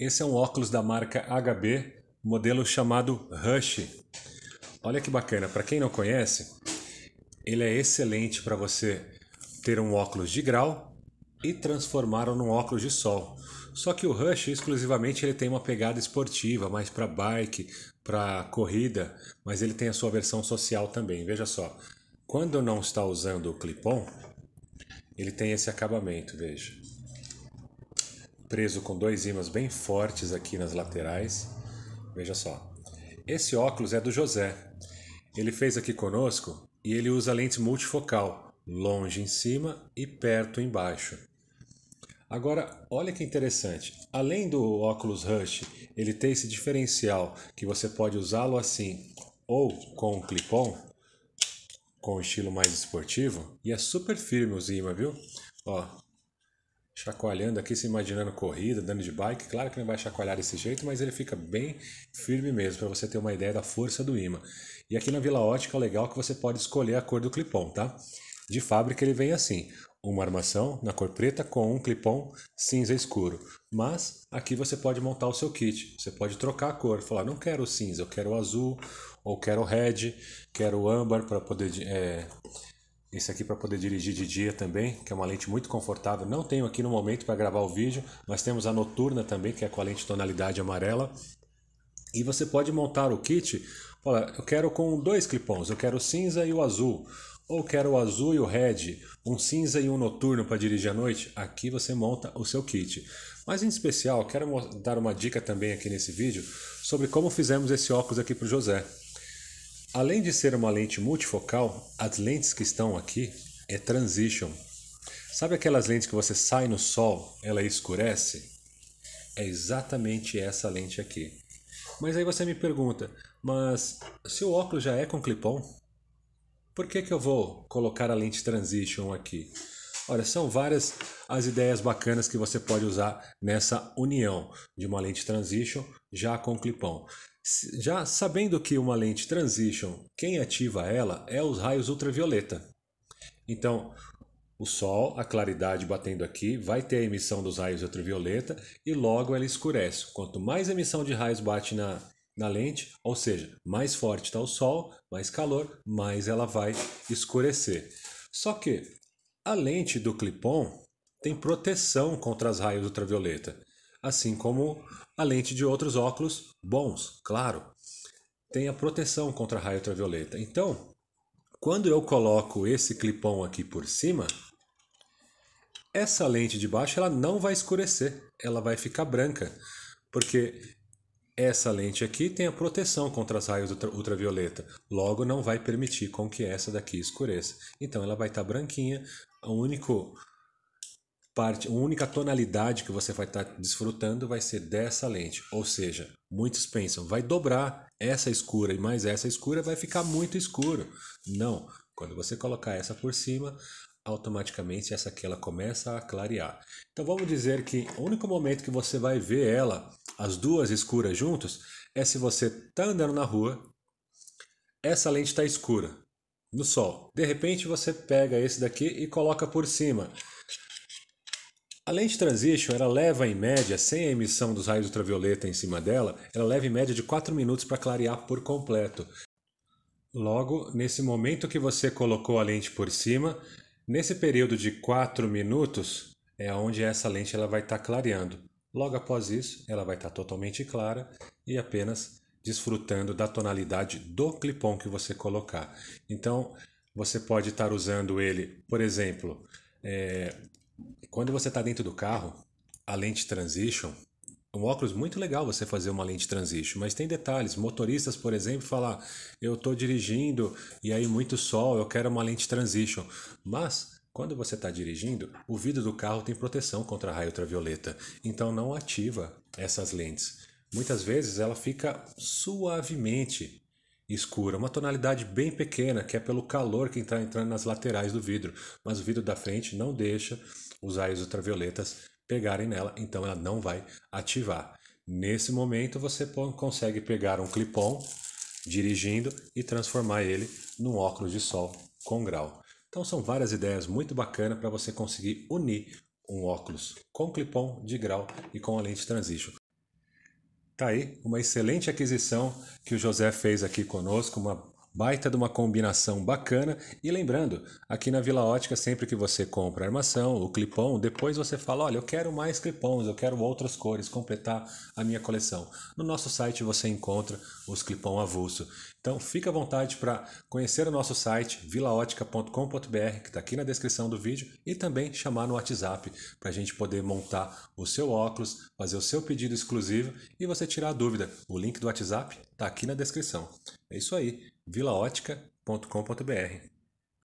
Esse é um óculos da marca HB, modelo chamado Rush. Olha que bacana, para quem não conhece, ele é excelente para você ter um óculos de grau e transformá-lo num óculos de sol. Só que o Rush exclusivamente ele tem uma pegada esportiva, mais para bike, para corrida, mas ele tem a sua versão social também. Veja só, quando não está usando o clip-on, ele tem esse acabamento, veja preso com dois ímãs bem fortes aqui nas laterais. Veja só. Esse óculos é do José. Ele fez aqui conosco e ele usa lente multifocal, longe em cima e perto embaixo. Agora, olha que interessante. Além do óculos Rush, ele tem esse diferencial que você pode usá-lo assim ou com um clipom, com um estilo mais esportivo, e é super firme os imã, viu? Ó, chacoalhando aqui, se imaginando corrida, dando de bike. Claro que não vai chacoalhar desse jeito, mas ele fica bem firme mesmo, para você ter uma ideia da força do imã. E aqui na Vila Ótica o legal é que você pode escolher a cor do clipon, tá? De fábrica ele vem assim, uma armação na cor preta com um clipon cinza escuro. Mas aqui você pode montar o seu kit, você pode trocar a cor, falar não quero o cinza, eu quero o azul, ou quero o red, quero o âmbar para poder... É esse aqui para poder dirigir de dia também, que é uma lente muito confortável. Não tenho aqui no momento para gravar o vídeo, mas temos a noturna também, que é com a lente tonalidade amarela. E você pode montar o kit, olha, eu quero com dois clipons, eu quero o cinza e o azul, ou quero o azul e o red, um cinza e um noturno para dirigir à noite. Aqui você monta o seu kit. Mas em especial, quero dar uma dica também aqui nesse vídeo sobre como fizemos esse óculos aqui para o José. Além de ser uma lente multifocal, as lentes que estão aqui é transition. Sabe aquelas lentes que você sai no sol, ela escurece? É exatamente essa lente aqui. Mas aí você me pergunta, mas se o óculos já é com clip por que, que eu vou colocar a lente transition aqui? Olha, são várias as ideias bacanas que você pode usar nessa união de uma lente transition já com clipão. Já sabendo que uma lente transition, quem ativa ela é os raios ultravioleta. Então, o sol, a claridade batendo aqui, vai ter a emissão dos raios ultravioleta e logo ela escurece. Quanto mais emissão de raios bate na, na lente, ou seja, mais forte está o sol, mais calor, mais ela vai escurecer. Só que a lente do clipon tem proteção contra os raios ultravioleta assim como a lente de outros óculos bons, claro. Tem a proteção contra raio ultravioleta. Então, quando eu coloco esse clipão aqui por cima, essa lente de baixo ela não vai escurecer, ela vai ficar branca, porque essa lente aqui tem a proteção contra as raios ultra ultravioleta, logo não vai permitir com que essa daqui escureça. Então ela vai estar tá branquinha. O único parte, a única tonalidade que você vai estar tá desfrutando vai ser dessa lente. Ou seja, muitos pensam, vai dobrar essa escura e mais essa escura vai ficar muito escuro. Não, quando você colocar essa por cima, automaticamente essa aqui ela começa a clarear. Então vamos dizer que o único momento que você vai ver ela, as duas escuras juntas, é se você tá andando na rua, essa lente está escura no sol. De repente você pega esse daqui e coloca por cima a lente transition ela leva em média, sem a emissão dos raios ultravioleta em cima dela, ela leva em média de 4 minutos para clarear por completo. Logo, nesse momento que você colocou a lente por cima, nesse período de 4 minutos é onde essa lente ela vai estar tá clareando. Logo após isso, ela vai estar tá totalmente clara e apenas desfrutando da tonalidade do clipon que você colocar. Então, você pode estar tá usando ele, por exemplo, é, quando você está dentro do carro, a lente transition, um óculos muito legal você fazer uma lente transition, mas tem detalhes. Motoristas, por exemplo, falar: eu estou dirigindo e aí muito sol, eu quero uma lente transition. Mas quando você está dirigindo, o vidro do carro tem proteção contra raio ultravioleta, então não ativa essas lentes. Muitas vezes ela fica suavemente escura, uma tonalidade bem pequena, que é pelo calor que está entrando nas laterais do vidro, mas o vidro da frente não deixa os raios ultravioletas pegarem nela, então ela não vai ativar. Nesse momento você consegue pegar um clipon dirigindo e transformar ele num óculos de sol com grau. Então são várias ideias muito bacanas para você conseguir unir um óculos com clipon de grau e com a lente transition. Tá aí uma excelente aquisição que o José fez aqui conosco, uma Baita de uma combinação bacana. E lembrando, aqui na Vila Ótica, sempre que você compra a armação, o clipão, depois você fala: olha, eu quero mais clipons, eu quero outras cores, completar a minha coleção. No nosso site você encontra os clipão avulso. Então fica à vontade para conhecer o nosso site vilaótica.com.br, que está aqui na descrição do vídeo, e também chamar no WhatsApp para a gente poder montar o seu óculos, fazer o seu pedido exclusivo e você tirar a dúvida. O link do WhatsApp está aqui na descrição. É isso aí, vilaótica.com.br.